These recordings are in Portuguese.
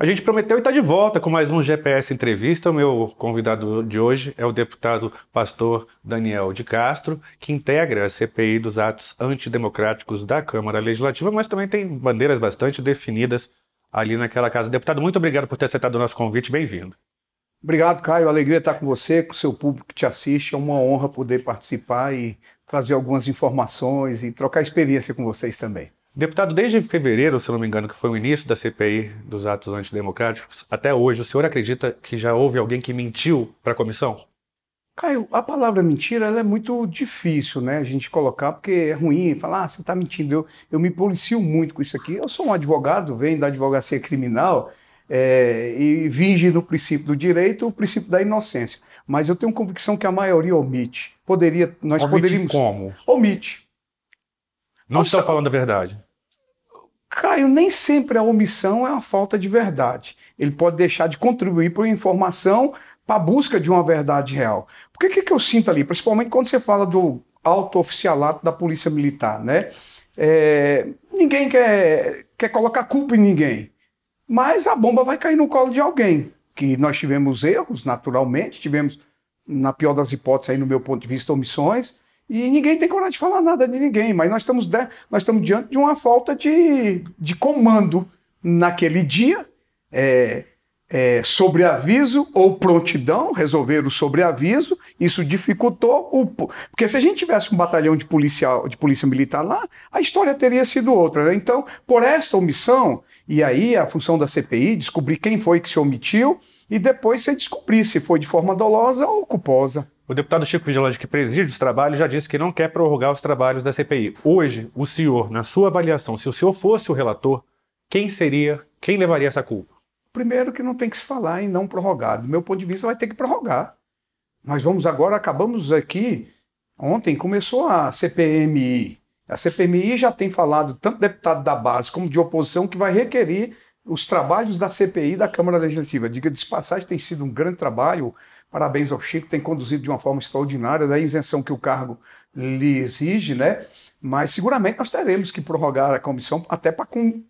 A gente prometeu e está de volta com mais um GPS Entrevista. O meu convidado de hoje é o deputado pastor Daniel de Castro, que integra a CPI dos atos antidemocráticos da Câmara Legislativa, mas também tem bandeiras bastante definidas ali naquela casa. Deputado, muito obrigado por ter aceitado o nosso convite. Bem-vindo. Obrigado, Caio. É alegria estar com você, com o seu público que te assiste. É uma honra poder participar e trazer algumas informações e trocar experiência com vocês também. Deputado, desde fevereiro, se não me engano, que foi o início da CPI dos atos antidemocráticos, até hoje, o senhor acredita que já houve alguém que mentiu para a comissão? Caio, a palavra mentira é muito difícil né, a gente colocar, porque é ruim falar, ah, você está mentindo. Eu, eu me policio muito com isso aqui. Eu sou um advogado, venho da advocacia criminal é, e vige no princípio do direito o princípio da inocência. Mas eu tenho convicção que a maioria omite. Poderia, nós omite poderíamos. Como? Omite. Não está falando a verdade. Caio, nem sempre a omissão é uma falta de verdade. Ele pode deixar de contribuir para a informação, para a busca de uma verdade real. Porque o que, que eu sinto ali, principalmente quando você fala do alto oficialato da Polícia Militar, né? É, ninguém quer, quer colocar culpa em ninguém, mas a bomba vai cair no colo de alguém. Que nós tivemos erros, naturalmente, tivemos, na pior das hipóteses, aí, no meu ponto de vista, omissões, e ninguém tem coragem de falar nada de ninguém, mas nós estamos, de, nós estamos diante de uma falta de, de comando naquele dia. É, é, sobreaviso ou prontidão, resolver o sobreaviso, isso dificultou o. Porque se a gente tivesse um batalhão de, policial, de polícia militar lá, a história teria sido outra. Né? Então, por esta omissão, e aí a função da CPI, descobrir quem foi que se omitiu e depois você descobrir se foi de forma dolosa ou culposa. O deputado Chico Vigilante, que preside os trabalhos, já disse que não quer prorrogar os trabalhos da CPI. Hoje, o senhor, na sua avaliação, se o senhor fosse o relator, quem seria, quem levaria essa culpa? Primeiro que não tem que se falar em não prorrogar. Do meu ponto de vista, vai ter que prorrogar. Nós vamos agora, acabamos aqui, ontem começou a CPMI. A CPMI já tem falado, tanto deputado da base como de oposição, que vai requerer os trabalhos da CPI da Câmara Legislativa. Diga de passagem, tem sido um grande trabalho. Parabéns ao Chico, tem conduzido de uma forma extraordinária, da né? isenção que o cargo lhe exige, né? Mas seguramente nós teremos que prorrogar a comissão até para com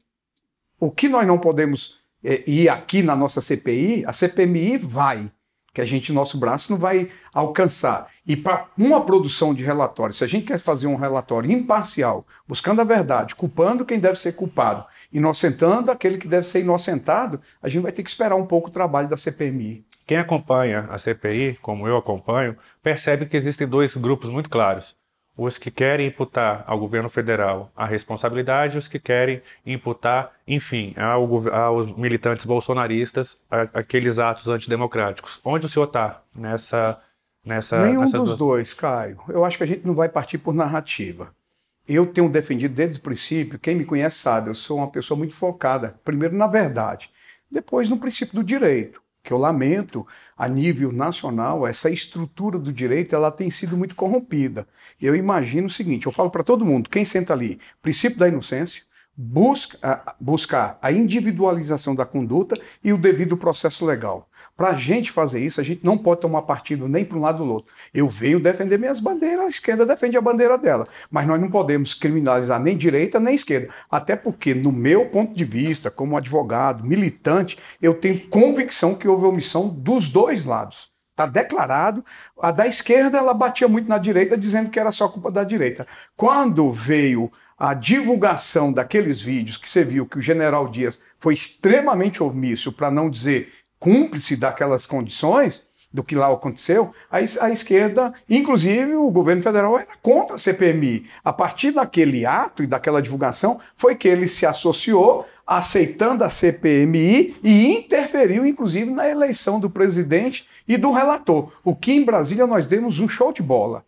o que nós não podemos é, ir aqui na nossa CPI, a CPMI vai, que a gente nosso braço não vai alcançar. E para uma produção de relatório, se a gente quer fazer um relatório imparcial, buscando a verdade, culpando quem deve ser culpado, inocentando aquele que deve ser inocentado, a gente vai ter que esperar um pouco o trabalho da CPMI. Quem acompanha a CPI, como eu acompanho, percebe que existem dois grupos muito claros. Os que querem imputar ao governo federal a responsabilidade e os que querem imputar, enfim, ao, aos militantes bolsonaristas a, aqueles atos antidemocráticos. Onde o senhor está nessa, nessa. Nenhum dos duas... dois, Caio. Eu acho que a gente não vai partir por narrativa. Eu tenho defendido desde o princípio, quem me conhece sabe, eu sou uma pessoa muito focada, primeiro na verdade, depois no princípio do direito que eu lamento a nível nacional, essa estrutura do direito ela tem sido muito corrompida. eu imagino o seguinte, eu falo para todo mundo, quem senta ali, princípio da inocência, busca, buscar a individualização da conduta e o devido processo legal. Para a gente fazer isso, a gente não pode tomar partido nem para um lado ou outro. Eu venho defender minhas bandeiras, a esquerda defende a bandeira dela. Mas nós não podemos criminalizar nem direita nem esquerda. Até porque, no meu ponto de vista, como advogado, militante, eu tenho convicção que houve omissão dos dois lados. Está declarado. A da esquerda ela batia muito na direita, dizendo que era só culpa da direita. Quando veio a divulgação daqueles vídeos que você viu que o general Dias foi extremamente omisso, para não dizer cúmplice daquelas condições, do que lá aconteceu, a, a esquerda, inclusive o governo federal, era contra a CPMI. A partir daquele ato e daquela divulgação, foi que ele se associou, aceitando a CPMI e interferiu, inclusive, na eleição do presidente e do relator. O que em Brasília nós demos um show de bola.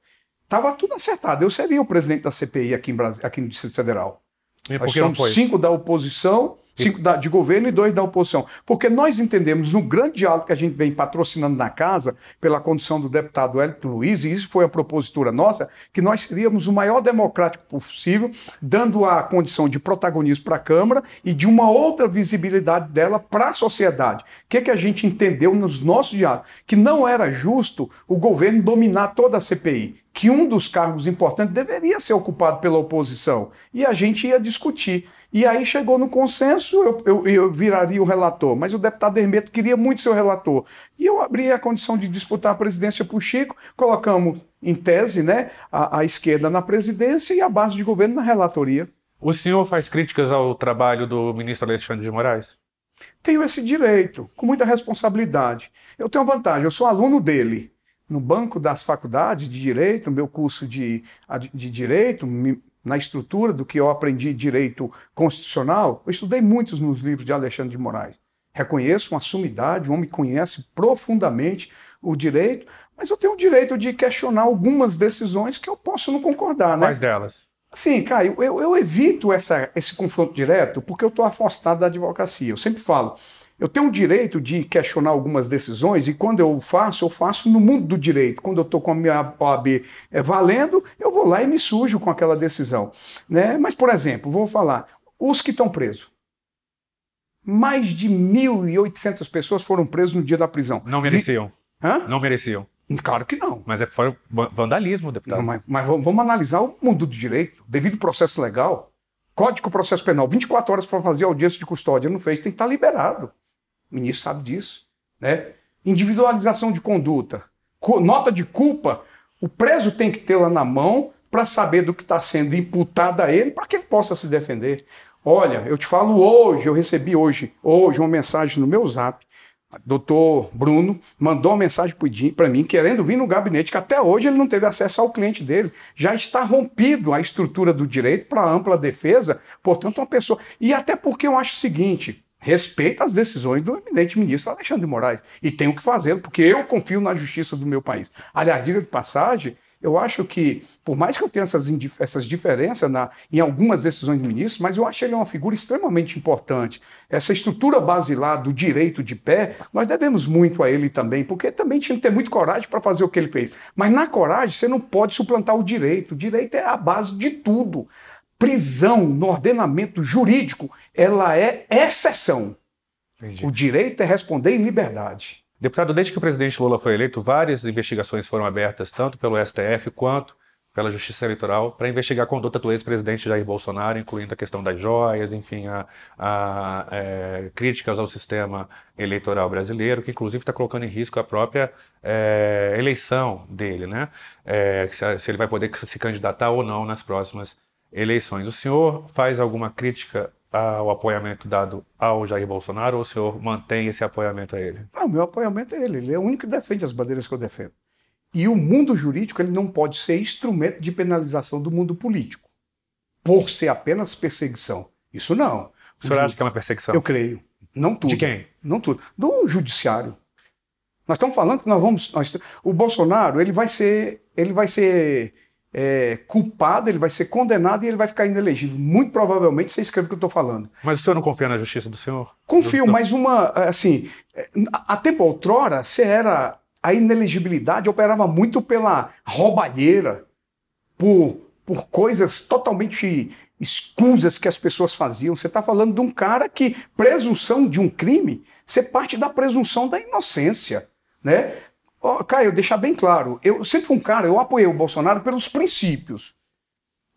Estava tudo acertado. Eu seria o presidente da CPI aqui, em Brasília, aqui no Distrito Federal. E nós somos cinco da oposição cinco da, de governo e dois da oposição. Porque nós entendemos, no grande diálogo que a gente vem patrocinando na casa, pela condição do deputado Hélio Luiz, e isso foi a propositura nossa, que nós seríamos o maior democrático possível, dando a condição de protagonismo para a Câmara e de uma outra visibilidade dela para a sociedade. O que, é que a gente entendeu nos nossos diálogos? Que não era justo o governo dominar toda a CPI que um dos cargos importantes deveria ser ocupado pela oposição. E a gente ia discutir. E aí chegou no consenso, eu, eu, eu viraria o relator, mas o deputado Hermeto queria muito ser o relator. E eu abri a condição de disputar a presidência para o Chico, colocamos, em tese, né, a, a esquerda na presidência e a base de governo na relatoria. O senhor faz críticas ao trabalho do ministro Alexandre de Moraes? Tenho esse direito, com muita responsabilidade. Eu tenho vantagem, eu sou aluno dele no banco das faculdades de direito, no meu curso de, de direito, na estrutura do que eu aprendi direito constitucional, eu estudei muitos nos livros de Alexandre de Moraes. Reconheço uma sumidade, um homem conhece profundamente o direito, mas eu tenho o direito de questionar algumas decisões que eu posso não concordar. Né? Quais delas? Sim, Caio, eu, eu evito essa, esse confronto direto porque eu estou afastado da advocacia. Eu sempre falo, eu tenho o direito de questionar algumas decisões e quando eu faço, eu faço no mundo do direito. Quando eu estou com a minha OAB é, valendo, eu vou lá e me sujo com aquela decisão. Né? Mas, por exemplo, vou falar, os que estão presos. Mais de 1.800 pessoas foram presas no dia da prisão. Não mereciam. Hã? Não mereciam. Hum, claro que não. Mas é foi vandalismo, deputado. Não, mas, mas vamos analisar o mundo do direito, devido processo legal, código processo penal, 24 horas para fazer audiência de custódia, não fez, tem que estar tá liberado. O ministro sabe disso. Né? Individualização de conduta. Nota de culpa, o preso tem que tê-la na mão para saber do que está sendo imputado a ele, para que ele possa se defender. Olha, eu te falo hoje, eu recebi hoje, hoje uma mensagem no meu zap. Doutor Bruno mandou uma mensagem para mim, querendo vir no gabinete, que até hoje ele não teve acesso ao cliente dele. Já está rompido a estrutura do direito para ampla defesa, portanto, uma pessoa. E até porque eu acho o seguinte: respeita as decisões do eminente ministro Alexandre de Moraes. E tenho que fazê-lo, porque eu confio na justiça do meu país. Aliás, diga de passagem, eu acho que, por mais que eu tenha essas, essas diferenças na, em algumas decisões do ministro, mas eu acho ele uma figura extremamente importante. Essa estrutura basilar do direito de pé, nós devemos muito a ele também, porque também tinha que ter muito coragem para fazer o que ele fez. Mas na coragem, você não pode suplantar o direito. O direito é a base de tudo prisão no ordenamento jurídico, ela é exceção. Entendi. O direito é responder em liberdade. Deputado, desde que o presidente Lula foi eleito, várias investigações foram abertas, tanto pelo STF quanto pela Justiça Eleitoral, para investigar a conduta do ex-presidente Jair Bolsonaro, incluindo a questão das joias, enfim, a, a é, críticas ao sistema eleitoral brasileiro, que inclusive está colocando em risco a própria é, eleição dele, né? É, se, se ele vai poder se candidatar ou não nas próximas eleições eleições. O senhor faz alguma crítica ao apoiamento dado ao Jair Bolsonaro ou o senhor mantém esse apoiamento a ele? Ah, o meu apoiamento é ele. Ele é o único que defende as bandeiras que eu defendo. E o mundo jurídico ele não pode ser instrumento de penalização do mundo político, por ser apenas perseguição. Isso não. O senhor acha que é uma perseguição? Eu creio. Não tudo. De quem? Não tudo. Do judiciário. Nós estamos falando que nós vamos. Nós, o Bolsonaro ele vai ser, ele vai ser é, culpado, ele vai ser condenado e ele vai ficar inelegível. Muito provavelmente você escreve o que eu estou falando. Mas o senhor não confia na justiça do senhor? Confio, do... mas uma. É, assim, é, a tempo outrora, você era. A inelegibilidade operava muito pela roubalheira, por, por coisas totalmente escusas que as pessoas faziam. Você está falando de um cara que, presunção de um crime, você parte da presunção da inocência. Né? Oh, Caio, deixar bem claro, eu sempre fui um cara, eu apoiei o Bolsonaro pelos princípios.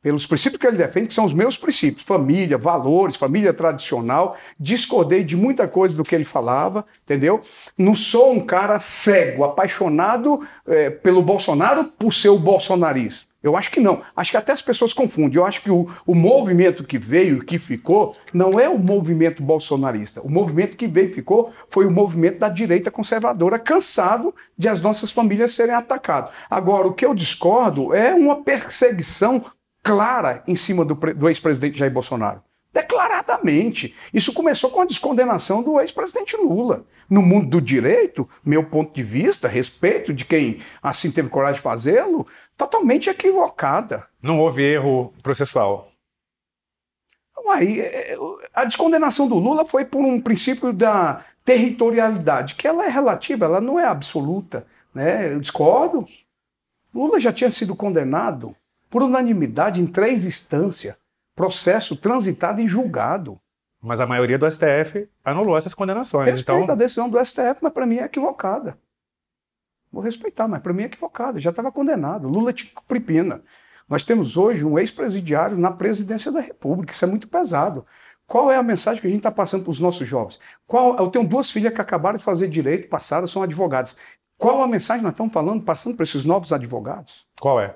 Pelos princípios que ele defende, que são os meus princípios, família, valores, família tradicional. Discordei de muita coisa do que ele falava, entendeu? Não sou um cara cego, apaixonado é, pelo Bolsonaro por ser o bolsonarista. Eu acho que não. Acho que até as pessoas confundem. Eu acho que o, o movimento que veio, e que ficou, não é o movimento bolsonarista. O movimento que veio e ficou foi o movimento da direita conservadora, cansado de as nossas famílias serem atacadas. Agora, o que eu discordo é uma perseguição clara em cima do, do ex-presidente Jair Bolsonaro declaradamente. Isso começou com a descondenação do ex-presidente Lula. No mundo do direito, meu ponto de vista, respeito de quem assim teve coragem de fazê-lo, totalmente equivocada. Não houve erro processual. Então, aí, é, é, a descondenação do Lula foi por um princípio da territorialidade, que ela é relativa, ela não é absoluta. Né? Eu discordo. Lula já tinha sido condenado por unanimidade em três instâncias, processo transitado e julgado. Mas a maioria do STF anulou essas condenações. Respeito então... a decisão do STF, mas para mim é equivocada. Vou respeitar, mas para mim é equivocado, já estava condenado. Lula te prepina. Nós temos hoje um ex-presidiário na presidência da República, isso é muito pesado. Qual é a mensagem que a gente está passando para os nossos jovens? Qual, eu tenho duas filhas que acabaram de fazer direito, passaram, são advogadas. Qual a mensagem que nós estamos falando, passando para esses novos advogados? Qual é?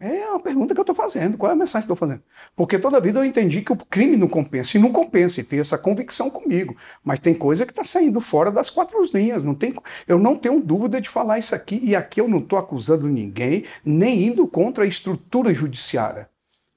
É uma pergunta que eu estou fazendo. Qual é a mensagem que eu estou fazendo? Porque toda vida eu entendi que o crime não compensa. E não compensa, e tem essa convicção comigo. Mas tem coisa que está saindo fora das quatro linhas. Não tem, eu não tenho dúvida de falar isso aqui. E aqui eu não estou acusando ninguém, nem indo contra a estrutura judiciária.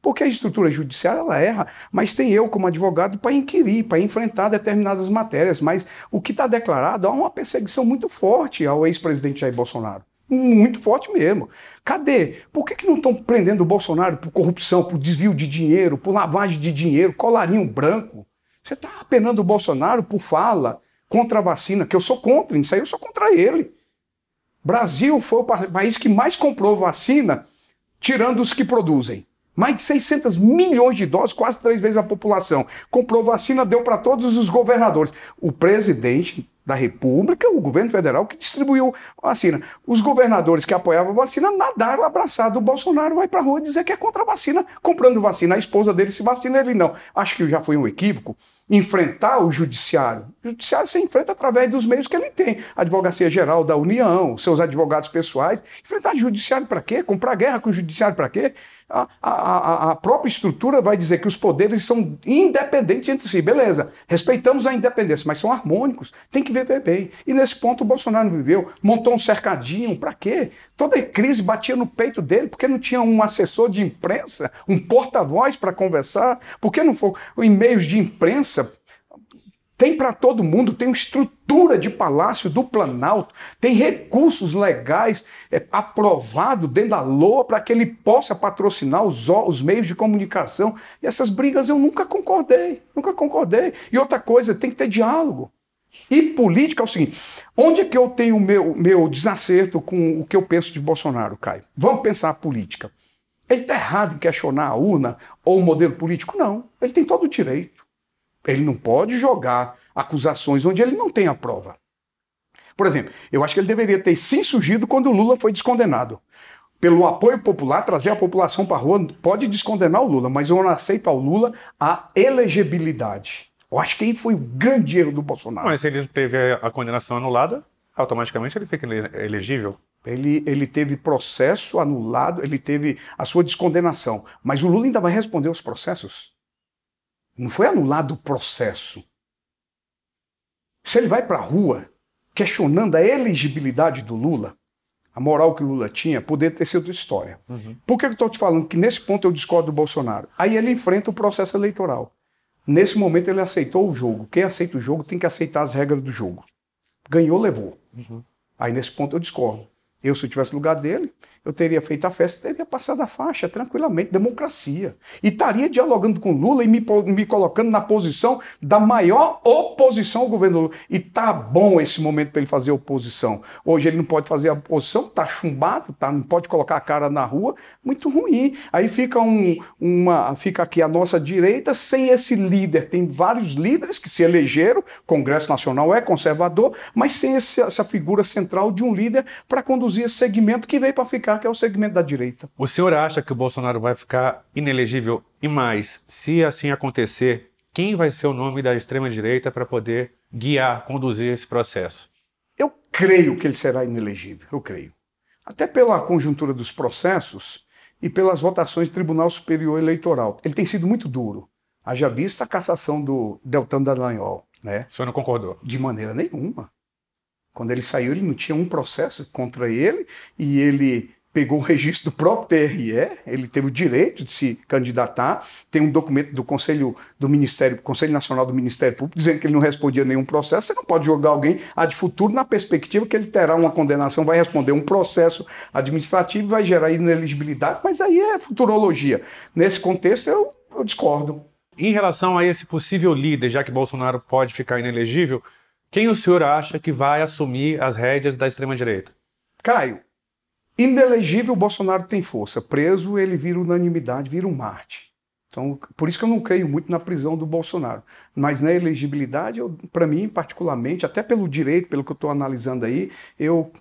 Porque a estrutura judiciária ela erra, mas tem eu como advogado para inquirir, para enfrentar determinadas matérias. Mas o que está declarado há é uma perseguição muito forte ao ex-presidente Jair Bolsonaro muito forte mesmo. Cadê? Por que, que não estão prendendo o Bolsonaro por corrupção, por desvio de dinheiro, por lavagem de dinheiro, colarinho branco? Você está penando o Bolsonaro por fala contra a vacina, que eu sou contra, isso aí eu sou contra ele. Brasil foi o país que mais comprou vacina, tirando os que produzem. Mais de 600 milhões de doses, quase três vezes a população. Comprou vacina, deu para todos os governadores. O presidente da República, o governo federal que distribuiu a vacina. Os governadores que apoiavam a vacina nadaram abraçado. O Bolsonaro vai para a rua dizer que é contra a vacina, comprando vacina. A esposa dele se vacina, ele não. Acho que já foi um equívoco enfrentar o judiciário. O judiciário se enfrenta através dos meios que ele tem. A Advocacia Geral da União, seus advogados pessoais. Enfrentar o judiciário para quê? Comprar guerra com o judiciário para quê? A, a, a, própria estrutura vai dizer que os poderes são independentes entre si. Beleza, respeitamos a independência, mas são harmônicos, tem que viver bem. E nesse ponto o Bolsonaro viveu, montou um cercadinho, para quê? Toda a crise batia no peito dele, porque não tinha um assessor de imprensa, um porta-voz para conversar, porque não foi em meios de imprensa tem para todo mundo, tem uma estrutura de Palácio do Planalto, tem recursos legais é, aprovado dentro da LOA para que ele possa patrocinar os, os meios de comunicação. E essas brigas eu nunca concordei, nunca concordei. E outra coisa, tem que ter diálogo. E política é o seguinte: onde é que eu tenho o meu, meu desacerto com o que eu penso de Bolsonaro, Caio? Vamos pensar a política. Ele está errado em questionar a urna ou o modelo político? Não, ele tem todo o direito. Ele não pode jogar acusações onde ele não tem a prova. Por exemplo, eu acho que ele deveria ter sim surgido quando o Lula foi descondenado. Pelo apoio popular, trazer a população para a rua pode descondenar o Lula, mas eu não aceito ao Lula a elegibilidade. Eu acho que aí foi o grande erro do Bolsonaro. Mas se ele teve a condenação anulada, automaticamente ele fica elegível? Ele, ele teve processo anulado, ele teve a sua descondenação. Mas o Lula ainda vai responder os processos? Não foi anulado o processo. Se ele vai para a rua questionando a elegibilidade do Lula, a moral que o Lula tinha, poderia ter sido história. Uhum. Por que eu estou te falando que nesse ponto eu discordo do Bolsonaro? Aí ele enfrenta o processo eleitoral. Nesse momento ele aceitou o jogo. Quem aceita o jogo tem que aceitar as regras do jogo. Ganhou, levou. Uhum. Aí nesse ponto eu discordo. Eu, se eu tivesse lugar dele, eu teria feito a festa, teria passado a faixa tranquilamente, democracia. E estaria dialogando com Lula e me, me colocando na posição da maior oposição ao governo Lula. E tá bom esse momento para ele fazer oposição. Hoje ele não pode fazer a oposição, tá chumbado, tá, não pode colocar a cara na rua, muito ruim. Aí fica um, uma, fica aqui a nossa direita sem esse líder. Tem vários líderes que se elegeram, Congresso Nacional é conservador, mas sem esse, essa figura central de um líder para conduzir esse segmento que veio para ficar que é o segmento da direita. O senhor acha que o Bolsonaro vai ficar inelegível? E mais, se assim acontecer, quem vai ser o nome da extrema-direita para poder guiar, conduzir esse processo? Eu creio que ele será inelegível, eu creio. Até pela conjuntura dos processos e pelas votações do Tribunal Superior Eleitoral. Ele tem sido muito duro. Haja vista a cassação do Deltan Dallagnol. Né? O senhor não concordou? De maneira nenhuma. Quando ele saiu, ele não tinha um processo contra ele e ele pegou o registro do próprio TRE, ele teve o direito de se candidatar, tem um documento do Conselho do Ministério, Conselho Nacional do Ministério Público, dizendo que ele não respondia a nenhum processo, você não pode jogar alguém a de futuro na perspectiva que ele terá uma condenação, vai responder um processo administrativo, vai gerar ineligibilidade, mas aí é futurologia. Nesse contexto, eu, eu discordo. Em relação a esse possível líder, já que Bolsonaro pode ficar inelegível, quem o senhor acha que vai assumir as rédeas da extrema-direita? Caio, Inelegível, Bolsonaro tem força. Preso, ele vira unanimidade, vira um Marte. Então, por isso que eu não creio muito na prisão do Bolsonaro. Mas na elegibilidade, para mim, particularmente, até pelo direito, pelo que eu estou analisando aí, eu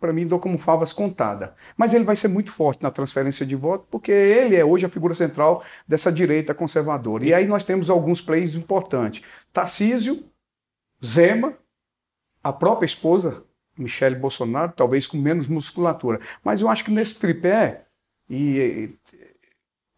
para mim dou como favas contada. Mas ele vai ser muito forte na transferência de voto, porque ele é hoje a figura central dessa direita conservadora. E aí nós temos alguns players importantes. Tarcísio, Zema, a própria esposa Michele Bolsonaro, talvez com menos musculatura. Mas eu acho que nesse tripé, e, e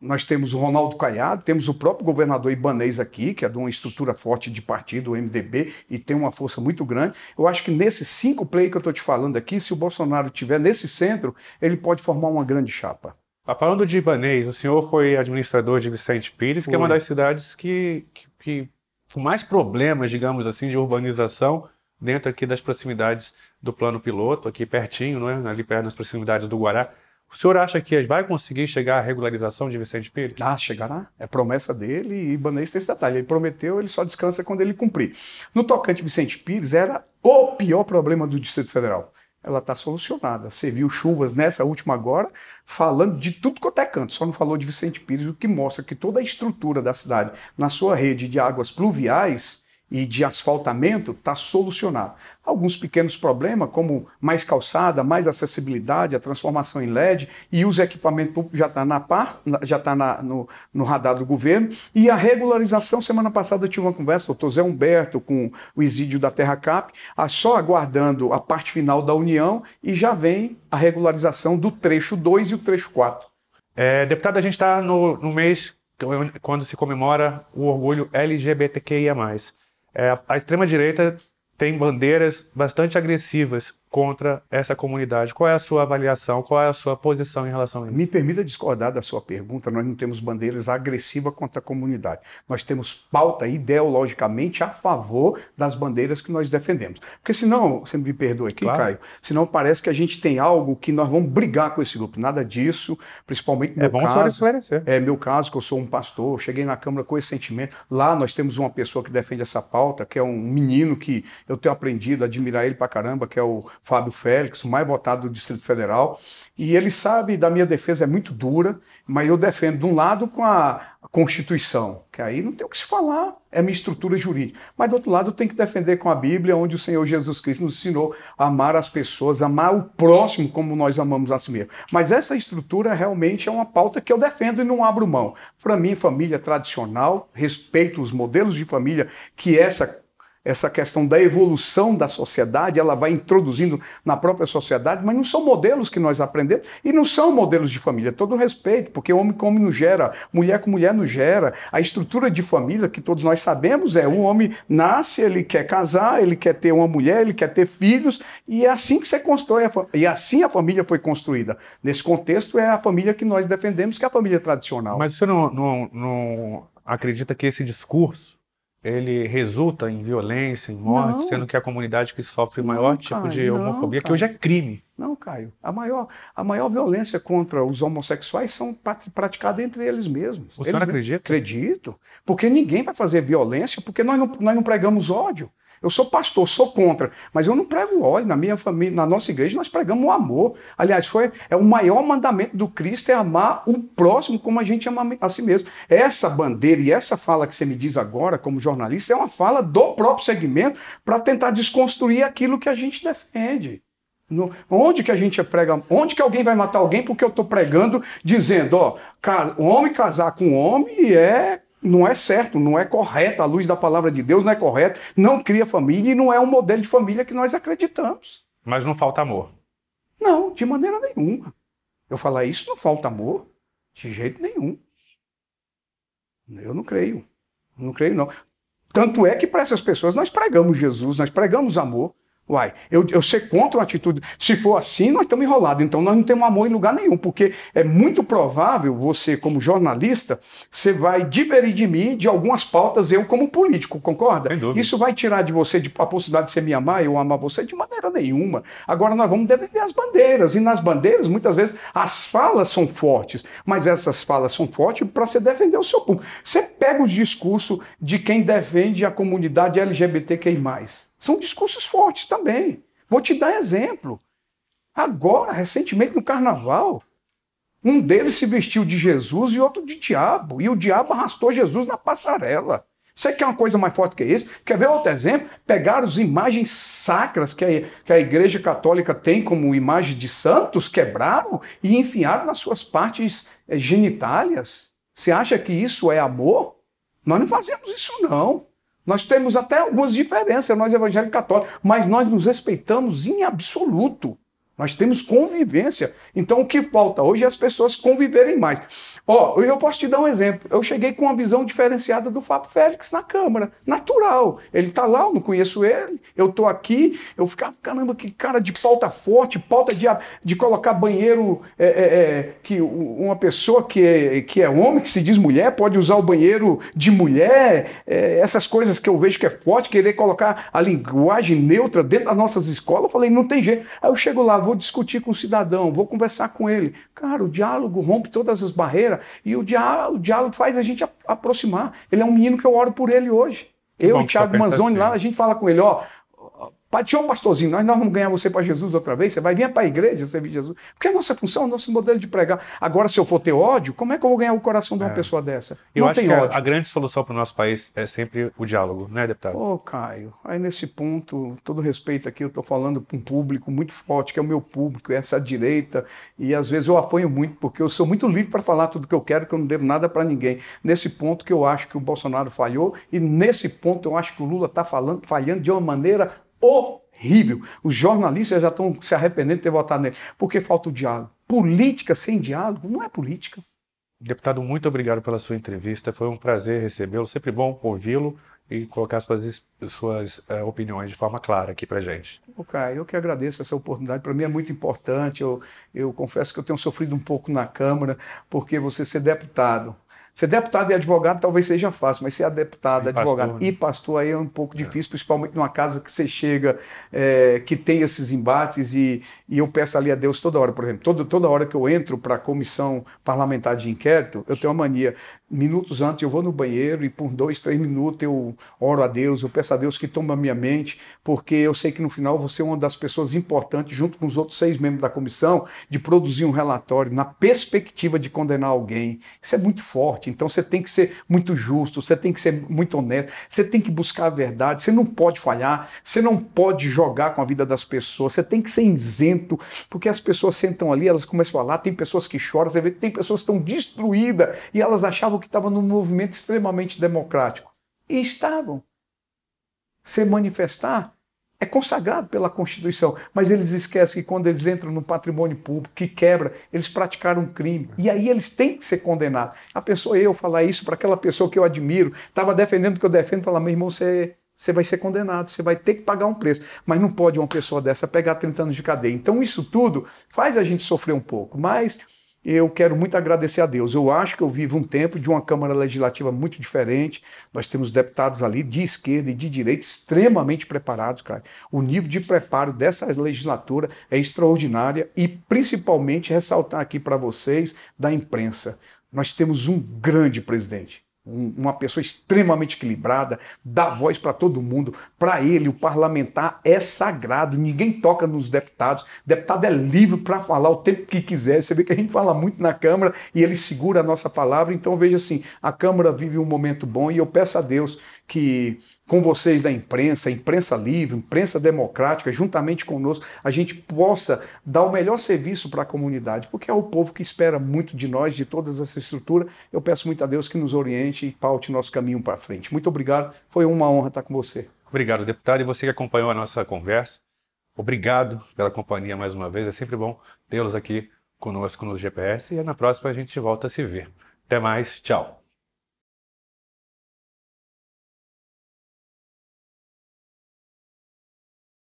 nós temos o Ronaldo Caiado, temos o próprio governador Ibanês aqui, que é de uma estrutura forte de partido, o MDB, e tem uma força muito grande. Eu acho que nesses cinco play que eu estou te falando aqui, se o Bolsonaro tiver nesse centro, ele pode formar uma grande chapa. Tá falando de Ibanês, o senhor foi administrador de Vicente Pires, que é uma das cidades que, que, que, com mais problemas, digamos assim, de urbanização dentro aqui das proximidades do plano piloto, aqui pertinho, é? ali perto nas proximidades do Guará. O senhor acha que vai conseguir chegar à regularização de Vicente Pires? Ah, chegará. É promessa dele e Ibanez tem esse detalhe. Ele prometeu, ele só descansa quando ele cumprir. No tocante Vicente Pires, era o pior problema do Distrito Federal. Ela está solucionada. Você viu chuvas nessa última agora, falando de tudo quanto é canto, só não falou de Vicente Pires, o que mostra que toda a estrutura da cidade, na sua rede de águas pluviais, e de asfaltamento está solucionado. Alguns pequenos problemas, como mais calçada, mais acessibilidade, a transformação em LED e os equipamentos públicos já está na par, já está no, no, radar do governo. E a regularização, semana passada eu tive uma conversa com o doutor Zé Humberto, com o Isídio da Terra Cap, só aguardando a parte final da União e já vem a regularização do trecho 2 e o trecho 4. É, deputado, a gente está no, no mês quando se comemora o orgulho LGBTQIA. É, a extrema-direita tem bandeiras bastante agressivas contra essa comunidade. Qual é a sua avaliação? Qual é a sua posição em relação a isso? Me permita discordar da sua pergunta. Nós não temos bandeiras agressivas contra a comunidade. Nós temos pauta ideologicamente a favor das bandeiras que nós defendemos. Porque senão, você me perdoa aqui, claro. Caio, senão parece que a gente tem algo que nós vamos brigar com esse grupo. Nada disso, principalmente no é bom caso. esclarecer. É meu caso, que eu sou um pastor, cheguei na Câmara com esse sentimento. Lá nós temos uma pessoa que defende essa pauta, que é um menino que eu tenho aprendido a admirar ele pra caramba, que é o Fábio Félix, o mais votado do Distrito Federal. E ele sabe da minha defesa, é muito dura, mas eu defendo, de um lado, com a Constituição, que aí não tem o que se falar, é minha estrutura jurídica. Mas, do outro lado, eu tenho que defender com a Bíblia, onde o Senhor Jesus Cristo nos ensinou a amar as pessoas, amar o próximo como nós amamos a si mesmo. Mas essa estrutura realmente é uma pauta que eu defendo e não abro mão. Para mim, família tradicional, respeito os modelos de família que essa essa questão da evolução da sociedade, ela vai introduzindo na própria sociedade, mas não são modelos que nós aprendemos e não são modelos de família. Todo respeito, porque homem com homem não gera, mulher com mulher não gera. A estrutura de família que todos nós sabemos é: um homem nasce, ele quer casar, ele quer ter uma mulher, ele quer ter filhos, e é assim que você constrói a e assim a família foi construída. Nesse contexto, é a família que nós defendemos, que é a família tradicional. Mas você não, não, não acredita que esse discurso ele resulta em violência, em morte, não. sendo que a comunidade que sofre o maior não, tipo Caio, de homofobia, não, que hoje é crime. Não, Caio. A maior, a maior violência contra os homossexuais são praticada entre eles mesmos. O eles senhor acredita? Acredito. Porque ninguém vai fazer violência, porque nós não, nós não pregamos ódio. Eu sou pastor, sou contra, mas eu não prego ódio. Na minha família, na nossa igreja, nós pregamos o amor. Aliás, foi é o maior mandamento do Cristo é amar o próximo como a gente ama a si mesmo. Essa bandeira e essa fala que você me diz agora, como jornalista, é uma fala do próprio segmento para tentar desconstruir aquilo que a gente defende. No, onde que a gente prega? Onde que alguém vai matar alguém porque eu estou pregando dizendo, ó, o homem casar com homem é não é certo, não é correto, a luz da palavra de Deus não é correta, não cria família e não é um modelo de família que nós acreditamos. Mas não falta amor. Não, de maneira nenhuma. Eu falar isso não falta amor, de jeito nenhum. Eu não creio. Não creio, não. Tanto é que para essas pessoas nós pregamos Jesus, nós pregamos amor, Uai, eu, eu ser contra uma atitude. Se for assim, nós estamos enrolados. Então nós não temos amor em lugar nenhum, porque é muito provável você, como jornalista, você vai diverir de mim de algumas pautas, eu como político, concorda? Sem dúvida. Isso vai tirar de você a possibilidade de você me amar, eu amar você de maneira nenhuma. Agora nós vamos defender as bandeiras. E nas bandeiras, muitas vezes, as falas são fortes, mas essas falas são fortes para você defender o seu público. Você pega o discurso de quem defende a comunidade LGBTQI são discursos fortes também. Vou te dar exemplo. Agora, recentemente no carnaval, um deles se vestiu de Jesus e outro de diabo, e o diabo arrastou Jesus na passarela. Você quer é uma coisa mais forte que isso? Quer ver outro exemplo? Pegaram as imagens sacras que a, que a Igreja Católica tem como imagem de santos, quebraram e enfiaram nas suas partes eh, genitálias. Você acha que isso é amor? Nós não fazemos isso, não. Nós temos até algumas diferenças, nós evangélicos católicos, mas nós nos respeitamos em absoluto. Nós temos convivência. Então o que falta hoje é as pessoas conviverem mais. Ó, eu posso te dar um exemplo. Eu cheguei com uma visão diferenciada do Fábio Félix na Câmara, natural. Ele tá lá, eu não conheço ele, eu tô aqui, eu ficava, caramba, que cara de pauta forte, pauta de, de colocar banheiro, é, é, é que uma pessoa que é, que é homem, que se diz mulher, pode usar o banheiro de mulher, é, essas coisas que eu vejo que é forte, querer colocar a linguagem neutra dentro das nossas escolas. Eu falei, não tem jeito. Aí eu chego lá, vou discutir com o cidadão, vou conversar com ele. Cara, o diálogo rompe todas as barreiras e o diálogo, o diálogo faz a gente aproximar. Ele é um menino que eu oro por ele hoje. Eu e o Thiago Manzoni assim. lá, a gente fala com ele, ó, um pastorzinho, nós não vamos ganhar você para Jesus outra vez, você vai vir para a igreja servir Jesus. Porque é a nossa função, é o nosso modelo de pregar. Agora, se eu for ter ódio, como é que eu vou ganhar o coração de uma é. pessoa dessa? Eu não acho que a, a grande solução para o nosso país é sempre o diálogo, né, deputado? Ô, Caio, aí nesse ponto, todo respeito aqui, eu estou falando para um público muito forte, que é o meu público, é essa direita, e às vezes eu apanho muito, porque eu sou muito livre para falar tudo que eu quero, que eu não devo nada para ninguém. Nesse ponto que eu acho que o Bolsonaro falhou, e nesse ponto eu acho que o Lula está falando, falhando de uma maneira horrível. Os jornalistas já estão se arrependendo de ter votado nele, porque falta o diálogo. Política sem diálogo não é política. Deputado, muito obrigado pela sua entrevista. Foi um prazer recebê-lo. Sempre bom ouvi-lo e colocar suas, suas uh, opiniões de forma clara aqui para gente. Ok, eu que agradeço essa oportunidade. Para mim é muito importante. Eu, eu confesso que eu tenho sofrido um pouco na Câmara, porque você ser deputado Ser deputado e advogado talvez seja fácil, mas ser deputado, e advogado pastor, né? e pastor aí é um pouco é. difícil, é. principalmente numa casa que você chega, é, que tem esses embates, e, e eu peço ali a Deus toda hora, por exemplo, toda, toda hora que eu entro para a comissão parlamentar de inquérito, eu tenho uma mania minutos antes eu vou no banheiro e por dois, três minutos eu oro a Deus, eu peço a Deus que toma a minha mente, porque eu sei que no final você é uma das pessoas importantes, junto com os outros seis membros da comissão, de produzir um relatório na perspectiva de condenar alguém. Isso é muito forte, então você tem que ser muito justo, você tem que ser muito honesto, você tem que buscar a verdade, você não pode falhar, você não pode jogar com a vida das pessoas, você tem que ser isento, porque as pessoas sentam ali, elas começam a falar, tem pessoas que choram, você vê que tem pessoas que estão destruídas e elas achavam que estava num movimento extremamente democrático. E estavam. Se manifestar é consagrado pela Constituição, mas eles esquecem que quando eles entram no patrimônio público, que quebra, eles praticaram um crime. E aí eles têm que ser condenados. A pessoa, eu falar isso para aquela pessoa que eu admiro, estava defendendo o que eu defendo, falar, meu irmão, você, você vai ser condenado, você vai ter que pagar um preço. Mas não pode uma pessoa dessa pegar 30 anos de cadeia. Então isso tudo faz a gente sofrer um pouco, mas eu quero muito agradecer a Deus. Eu acho que eu vivo um tempo de uma Câmara Legislativa muito diferente. Nós temos deputados ali de esquerda e de direita extremamente preparados, cara. O nível de preparo dessa legislatura é extraordinária e principalmente ressaltar aqui para vocês da imprensa. Nós temos um grande presidente uma pessoa extremamente equilibrada, dá voz para todo mundo. Para ele, o parlamentar é sagrado, ninguém toca nos deputados. O deputado é livre para falar o tempo que quiser. Você vê que a gente fala muito na Câmara e ele segura a nossa palavra. Então, veja assim: a Câmara vive um momento bom e eu peço a Deus que com vocês da imprensa, imprensa livre, imprensa democrática, juntamente conosco, a gente possa dar o melhor serviço para a comunidade, porque é o povo que espera muito de nós, de todas essa estrutura. Eu peço muito a Deus que nos oriente e paute nosso caminho para frente. Muito obrigado, foi uma honra estar com você. Obrigado, deputado, e você que acompanhou a nossa conversa. Obrigado pela companhia mais uma vez. É sempre bom tê-los aqui conosco no GPS e na próxima a gente volta a se ver. Até mais, tchau.